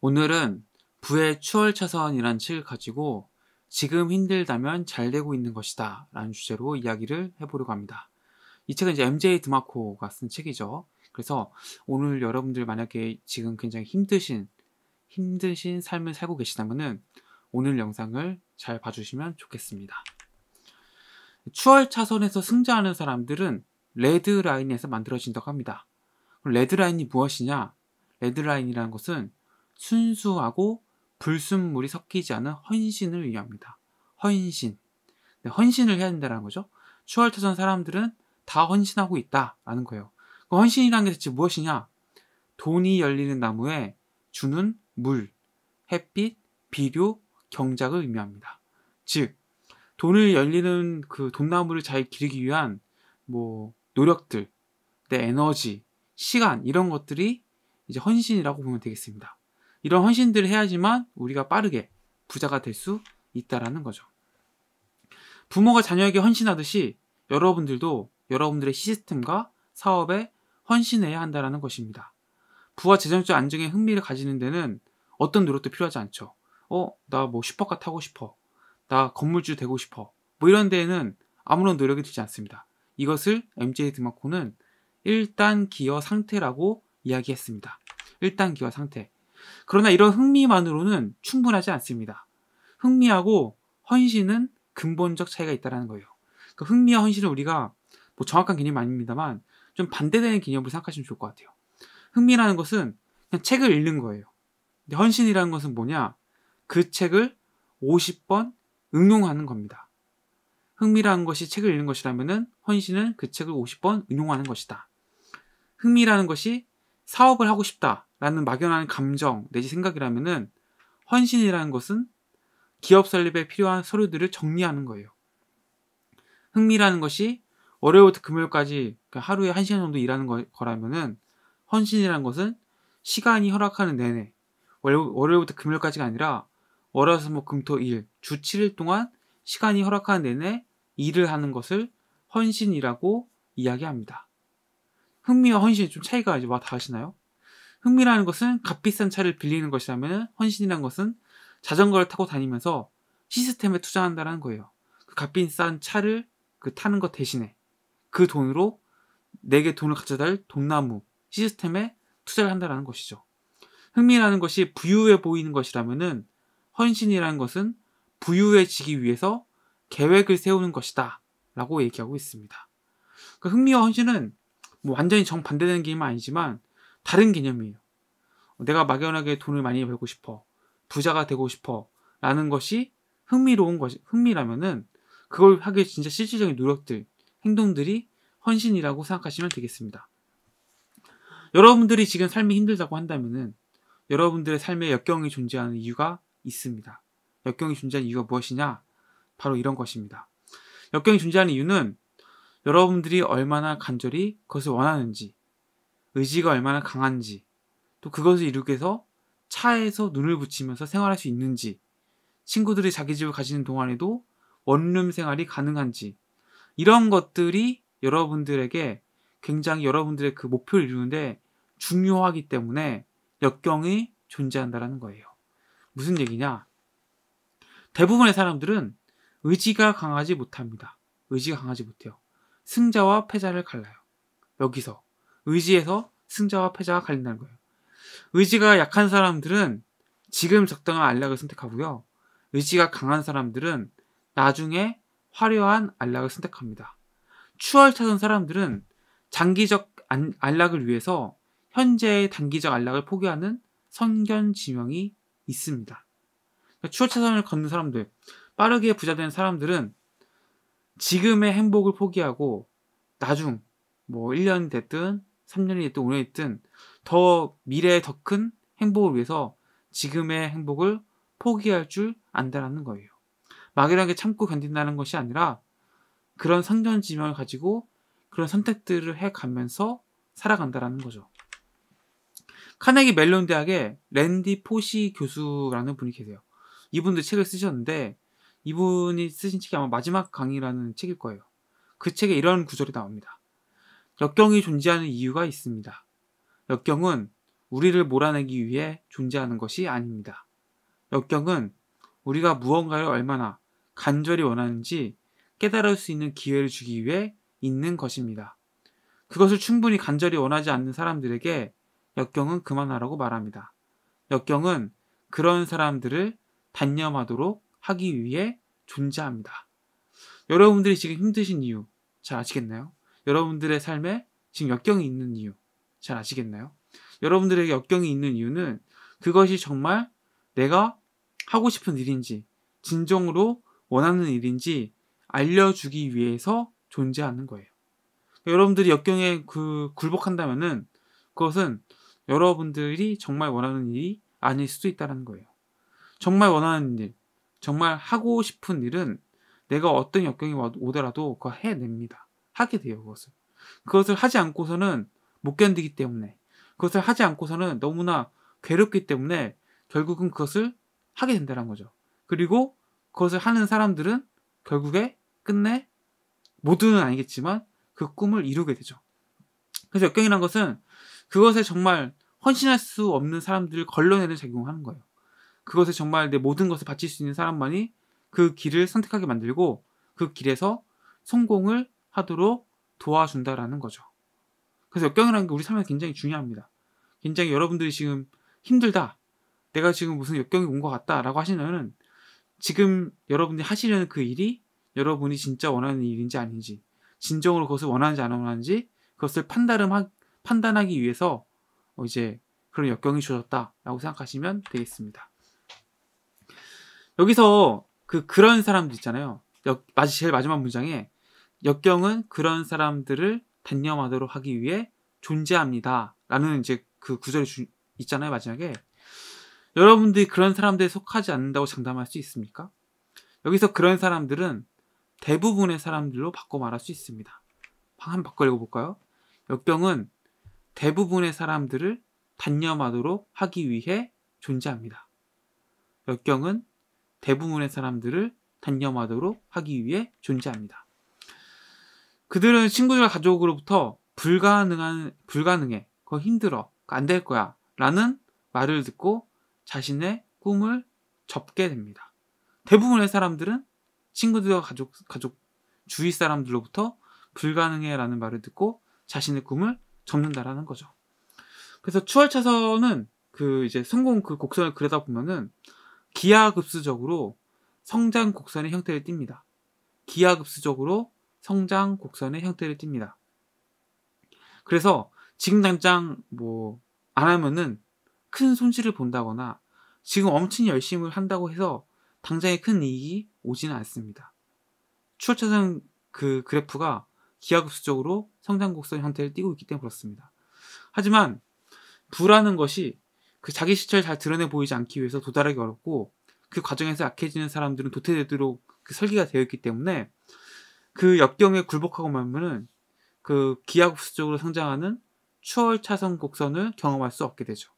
오늘은 부의 추월 차선이란 책을 가지고 지금 힘들다면 잘 되고 있는 것이다 라는 주제로 이야기를 해보려고 합니다. 이 책은 이제 MJ 드마코가 쓴 책이죠. 그래서 오늘 여러분들 만약에 지금 굉장히 힘드신 힘드신 삶을 살고 계시다면 오늘 영상을 잘 봐주시면 좋겠습니다. 추월 차선에서 승자하는 사람들은 레드 라인에서 만들어진다고 합니다. 레드 라인이 무엇이냐? 레드 라인이라는 것은 순수하고 불순물이 섞이지 않은 헌신을 의미합니다. 헌신. 네, 헌신을 해야 된다는 거죠. 추월태전 사람들은 다 헌신하고 있다라는 거예요. 그 헌신이라는 게 대체 무엇이냐? 돈이 열리는 나무에 주는 물, 햇빛, 비료, 경작을 의미합니다. 즉, 돈을 열리는 그 돈나무를 잘 기르기 위한 뭐 노력들, 내 에너지, 시간 이런 것들이 이제 헌신이라고 보면 되겠습니다. 이런 헌신들을 해야지만 우리가 빠르게 부자가 될 수 있다라는 거죠. 부모가 자녀에게 헌신하듯이 여러분들도 여러분들의 시스템과 사업에 헌신해야 한다라는 것입니다. 부와 재정적 안정에 흥미를 가지는 데는 어떤 노력도 필요하지 않죠. 어, 나 뭐 슈퍼카 타고 싶어. 나 건물주 되고 싶어. 뭐 이런 데에는 아무런 노력이 되지 않습니다. 이것을 MJ 드마코는 일단 기여 상태라고 이야기했습니다. 일단 기여 상태. 그러나 이런 흥미만으로는 충분하지 않습니다. 흥미하고 헌신은 근본적 차이가 있다는 거예요. 그 흥미와 헌신은 우리가 뭐 정확한 개념은 아닙니다만 좀 반대되는 개념으로 생각하시면 좋을 것 같아요. 흥미라는 것은 그냥 책을 읽는 거예요. 근데 헌신이라는 것은 뭐냐? 그 책을 50번 응용하는 겁니다. 흥미라는 것이 책을 읽는 것이라면 헌신은 그 책을 50번 응용하는 것이다. 흥미라는 것이 사업을 하고 싶다. 라는 막연한 감정 내지 생각이라면은 헌신이라는 것은 기업 설립에 필요한 서류들을 정리하는 거예요. 흥미라는 것이 월요일부터 금요일까지 그러니까 하루에 한 시간 정도 일하는 거, 라면은 헌신이라는 것은 시간이 허락하는 내내 월요일부터 금요일까지가 아니라 월화수 목금토 일주 7일 동안 시간이 허락하는 내내 일을 하는 것을 헌신이라고 이야기합니다. 흥미와 헌신이 좀 차이가 이제 와 닿으시나요? 흥미라는 것은 값비싼 차를 빌리는 것이라면 헌신이란 것은 자전거를 타고 다니면서 시스템에 투자한다라는 거예요. 그 값비싼 차를 그 타는 것 대신에 그 돈으로 내게 돈을 가져다 줄 돈나무 시스템에 투자를 한다는 것이죠. 흥미라는 것이 부유해 보이는 것이라면 헌신이라는 것은 부유해지기 위해서 계획을 세우는 것이다 라고 얘기하고 있습니다. 그 흥미와 헌신은 뭐 완전히 정반대되는 게임은 아니지만 다른 개념이에요. 내가 막연하게 돈을 많이 벌고 싶어. 부자가 되고 싶어. 라는 것이 흥미로운 것이, 흥미라면은 그걸 하기 진짜 실질적인 노력들, 행동들이 헌신이라고 생각하시면 되겠습니다. 여러분들이 지금 삶이 힘들다고 한다면은 여러분들의 삶에 역경이 존재하는 이유가 있습니다. 역경이 존재하는 이유가 무엇이냐? 바로 이런 것입니다. 역경이 존재하는 이유는 여러분들이 얼마나 간절히 그것을 원하는지, 의지가 얼마나 강한지 또 그것을 이루기 위해서 차에서 눈을 붙이면서 생활할 수 있는지 친구들이 자기 집을 가지는 동안에도 원룸 생활이 가능한지 이런 것들이 여러분들에게 굉장히 여러분들의 그 목표를 이루는데 중요하기 때문에 역경이 존재한다라는 거예요. 무슨 얘기냐? 대부분의 사람들은 의지가 강하지 못합니다. 의지가 강하지 못해요. 승자와 패자를 갈라요. 여기서 의지에서 승자와 패자가 갈린다는 거예요. 의지가 약한 사람들은 지금 적당한 안락을 선택하고요. 의지가 강한 사람들은 나중에 화려한 안락을 선택합니다. 추월차선 사람들은 장기적 안, 안락을 위해서 현재의 단기적 안락을 포기하는 선견 지명이 있습니다. 그러니까 추월차선을 걷는 사람들, 빠르게 부자되는 사람들은 지금의 행복을 포기하고 나중 뭐 1년이 됐든 3년이 됐든 5년이 됐든 더 미래에 더 큰 행복을 위해서 지금의 행복을 포기할 줄 안다라는 거예요. 막연하게 참고 견딘다는 것이 아니라 그런 상전지명을 가지고 그런 선택들을 해가면서 살아간다라는 거죠. 카네기 멜론 대학의 랜디 포시 교수라는 분이 계세요. 이분도 책을 쓰셨는데 이분이 쓰신 책이 아마 마지막 강의라는 책일 거예요. 그 책에 이런 구절이 나옵니다. 역경이 존재하는 이유가 있습니다. 역경은 우리를 몰아내기 위해 존재하는 것이 아닙니다. 역경은 우리가 무언가를 얼마나 간절히 원하는지 깨달을 수 있는 기회를 주기 위해 있는 것입니다. 그것을 충분히 간절히 원하지 않는 사람들에게 역경은 그만하라고 말합니다. 역경은 그런 사람들을 단념하도록 하기 위해 존재합니다. 여러분들이 지금 힘드신 이유 잘 아시겠나요? 여러분들의 삶에 지금 역경이 있는 이유 잘 아시겠나요? 여러분들에게 역경이 있는 이유는 그것이 정말 내가 하고 싶은 일인지 진정으로 원하는 일인지 알려주기 위해서 존재하는 거예요. 그러니까 여러분들이 역경에 그 굴복한다면은 그것은 여러분들이 정말 원하는 일이 아닐 수도 있다는 거예요. 정말 원하는 일, 정말 하고 싶은 일은 내가 어떤 역경이 오더라도 그거 해냅니다. 하게 돼요 그것을 그것을 하지 않고서는 못 견디기 때문에 그것을 하지 않고서는 너무나 괴롭기 때문에 결국은 그것을 하게 된다는 거죠 그리고 그것을 하는 사람들은 결국에 끝내 모두는 아니겠지만 그 꿈을 이루게 되죠 그래서 역경이란 것은 그것에 정말 헌신할 수 없는 사람들을 걸러내는 작용을 하는 거예요 그것에 정말 내 모든 것을 바칠 수 있는 사람만이 그 길을 선택하게 만들고 그 길에서 성공을 하도록 도와준다라는 거죠. 그래서 역경이라는 게 우리 삶에 굉장히 중요합니다. 굉장히 여러분들이 지금 힘들다. 내가 지금 무슨 역경이 온 것 같다라고 하시면은 지금 여러분이 하시려는 그 일이 여러분이 진짜 원하는 일인지 아닌지, 진정으로 그것을 원하는지 안 원하는지, 그것을 판단하, 판단하기 위해서 어, 이제 그런 역경이 주어졌다라고 생각하시면 되겠습니다. 여기서 그 그런 사람들 있잖아요. 역, 제일 마지막 문장에 역경은 그런 사람들을 단념하도록 하기 위해 존재합니다. 라는 이제 그 구절이 주, 있잖아요, 마지막에. 여러분들이 그런 사람들에 속하지 않는다고 장담할 수 있습니까? 여기서 그런 사람들은 대부분의 사람들로 바꿔 말할 수 있습니다. 한번 바꿔 읽어볼까요? 역경은 대부분의 사람들을 단념하도록 하기 위해 존재합니다. 역경은 대부분의 사람들을 단념하도록 하기 위해 존재합니다. 그들은 친구들 과 가족으로부터 불가능한 불가능해 그거 힘들어 그러니까 안될 거야 라는 말을 듣고 자신의 꿈을 접게 됩니다. 대부분의 사람들은 친구들과 가족 가족 주위 사람들로부터 불가능해라는 말을 듣고 자신의 꿈을 접는다라는 거죠. 그래서 추월차선은 그 이제 성공 그 곡선을 그리다 보면은 기하급수적으로 성장 곡선의 형태를 띱니다. 기하급수적으로 성장 곡선의 형태를 띱니다. 그래서 지금 당장 뭐 안 하면은 큰 손실을 본다거나 지금 엄청 열심히 한다고 해서 당장에 큰 이익이 오지는 않습니다. 추월차상그 그래프가 기하급수적으로 성장 곡선 형태를 띄고 있기 때문에 그렇습니다. 하지만 불하는 것이 그 자기 시체를 잘 드러내 보이지 않기 위해서 도달하기 어렵고 그 과정에서 약해지는 사람들은 도태되도록 그 설계가 되어 있기 때문에 그 역경에 굴복하고 말면은 그 기하급수적으로 성장하는 추월 차선 곡선을 경험할 수 없게 되죠.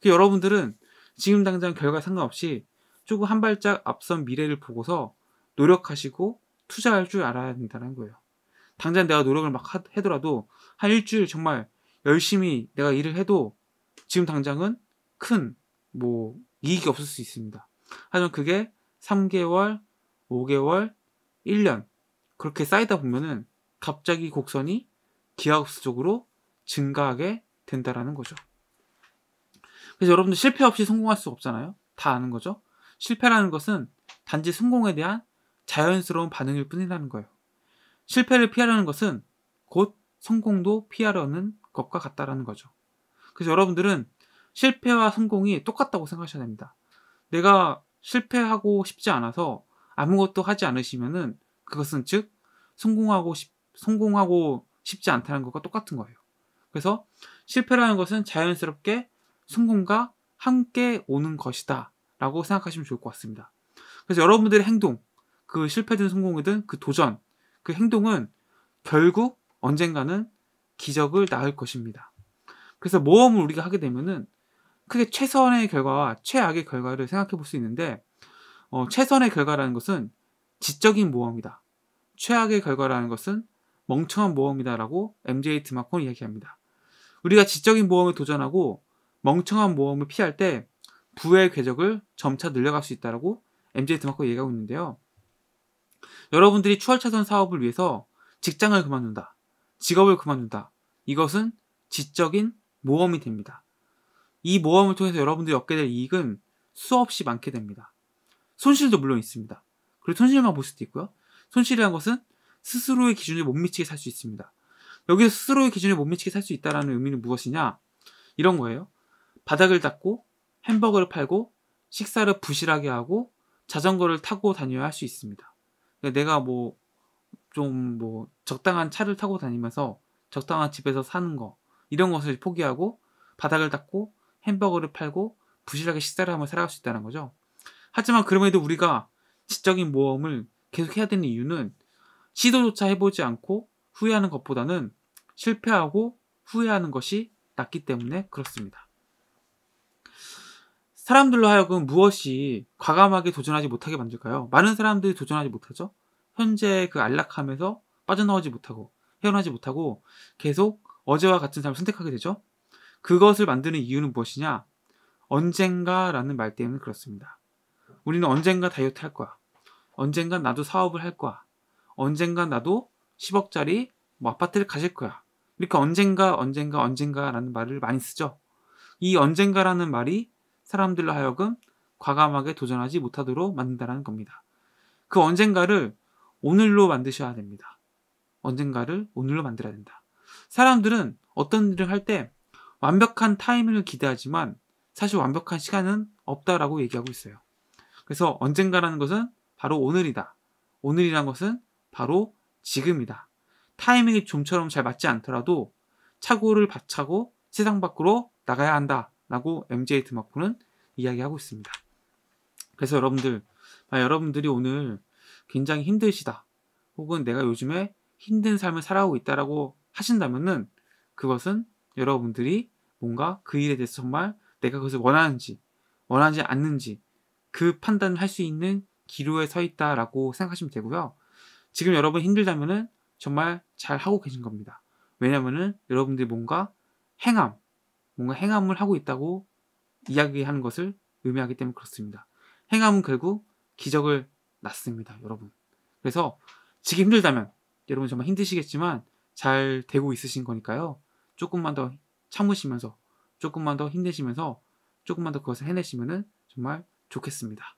그 여러분들은 지금 당장 결과 상관없이 조금 한 발짝 앞선 미래를 보고서 노력하시고 투자할 줄 알아야 된다는 거예요. 당장 내가 노력을 막 하더라도 한 일주일 정말 열심히 내가 일을 해도 지금 당장은 큰 뭐 이익이 없을 수 있습니다. 하지만 그게 3개월, 5개월, 1년 그렇게 쌓이다 보면은 갑자기 곡선이 기하급수 적으로 증가하게 된다라는 거죠. 그래서 여러분들 실패 없이 성공할 수 없잖아요. 다 아는 거죠. 실패라는 것은 단지 성공에 대한 자연스러운 반응일 뿐이라는 거예요. 실패를 피하려는 것은 곧 성공도 피하려는 것과 같다라는 거죠. 그래서 여러분들은 실패와 성공이 똑같다고 생각하셔야 됩니다. 내가 실패하고 싶지 않아서 아무것도 하지 않으시면은 그것은 즉 성공하고 싶, 성공하고 쉽지 않다는 것과 똑같은 거예요. 그래서 실패라는 것은 자연스럽게 성공과 함께 오는 것이다 라고 생각하시면 좋을 것 같습니다. 그래서 여러분들의 행동, 그 실패든 성공이든 그 도전, 그 행동은 결국 언젠가는 기적을 낳을 것입니다. 그래서 모험을 우리가 하게 되면은 크게 최선의 결과와 최악의 결과를 생각해 볼 수 있는데, 어, 최선의 결과라는 것은 지적인 모험이다. 최악의 결과라는 것은 멍청한 모험이다라고 MJ 드마콘 이야기합니다. 우리가 지적인 모험에 도전하고 멍청한 모험을 피할 때 부의 궤적을 점차 늘려갈 수 있다라고 MJ 드마콘 얘기하고 있는데요. 여러분들이 추월차선 사업을 위해서 직장을 그만둔다, 직업을 그만둔다. 이것은 지적인 모험이 됩니다. 이 모험을 통해서 여러분들이 얻게 될 이익은 수없이 많게 됩니다. 손실도 물론 있습니다. 그리고 손실만 볼 수도 있고요. 손실이란 것은 스스로의 기준을못 미치게 살 수 있습니다. 여기서 스스로의 기준을못 미치게 살 수 있다라는 의미는 무엇이냐? 이런 거예요. 바닥을 닦고 햄버거를 팔고 식사를 부실하게 하고 자전거를 타고 다녀야 할 수 있습니다. 그러니까 내가 뭐 좀 뭐 적당한 차를 타고 다니면서 적당한 집에서 사는 거 이런 것을 포기하고 바닥을 닦고 햄버거를 팔고 부실하게 식사를 하며 살아갈 수 있다는 거죠. 하지만 그럼에도 우리가 지적인 모험을 계속해야 되는 이유는 시도조차 해보지 않고 후회하는 것보다는 실패하고 후회하는 것이 낫기 때문에 그렇습니다. 사람들로 하여금 무엇이 과감하게 도전하지 못하게 만들까요? 많은 사람들이 도전하지 못하죠. 현재 그 안락함에서 빠져나오지 못하고 헤어나지 못하고 계속 어제와 같은 삶을 선택하게 되죠. 그것을 만드는 이유는 무엇이냐? 언젠가라는 말 때문에 그렇습니다. 우리는 언젠가 다이어트 할 거야. 언젠간 나도 사업을 할 거야. 언젠간 나도 10억짜리 뭐 아파트를 가질 거야. 그러니까 언젠가, 언젠가, 언젠가라는 말을 많이 쓰죠. 이 언젠가라는 말이 사람들로 하여금 과감하게 도전하지 못하도록 만든다는 겁니다. 그 언젠가를 오늘로 만드셔야 됩니다. 언젠가를 오늘로 만들어야 된다. 사람들은 어떤 일을 할 때 완벽한 타이밍을 기대하지만 사실 완벽한 시간은 없다라고 얘기하고 있어요. 그래서 언젠가라는 것은 바로 오늘이다. 오늘이란 것은 바로 지금이다. 타이밍이 좀처럼 잘 맞지 않더라도 차고를 바차고 세상 밖으로 나가야 한다. 라고 MJ 드마코는 이야기하고 있습니다. 그래서 여러분들, 아, 여러분들이 오늘 굉장히 힘드시다. 혹은 내가 요즘에 힘든 삶을 살아오고 있다라고 하신다면은 그것은 여러분들이 뭔가 그 일에 대해서 정말 내가 그것을 원하는지, 원하지 않는지 그 판단을 할 수 있는 기로에 서 있다라고 생각하시면 되고요. 지금 여러분 힘들다면은 정말 잘 하고 계신 겁니다. 왜냐면은 여러분들이 뭔가 행함, 뭔가 행함을 하고 있다고 이야기하는 것을 의미하기 때문에 그렇습니다. 행함은 결국 기적을 낳습니다, 여러분. 그래서 지금 힘들다면 여러분 정말 힘드시겠지만 잘 되고 있으신 거니까요. 조금만 더 참으시면서 조금만 더 힘내시면서 조금만 더 그것을 해내시면은 정말 좋겠습니다.